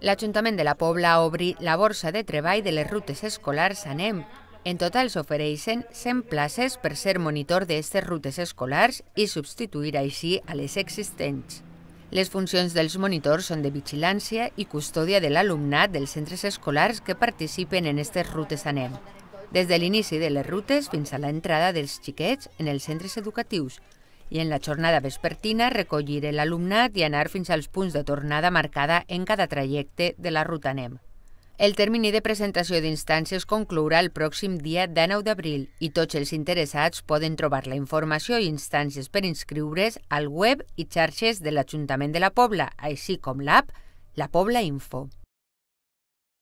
L'Ajuntament de la Pobla obri la borsa de treball de les rutes escolars Anem. En total s'ofereixen 100 places per ser monitor d'aquestes rutes escolars i substituir així a les existents. Les funcions dels monitors són de vigilància i custòdia de l'alumnat dels centres escolars que participen en aquestes rutes ANEM, des de l'inici de les rutes fins a l'entrada dels xiquets en els centres educatius, i en la jornada vespertina recollir l'alumnat i anar fins als punts de tornada marcada en cada trajecte de la ruta NEM. El termini de presentació d'instàncies conclourà el pròxim dia 9 d'abril i tots els interessats poden trobar la informació i instàncies per inscriure's al web i xarxes de l'Ajuntament de la Pobla, així com l'app La Pobla Info.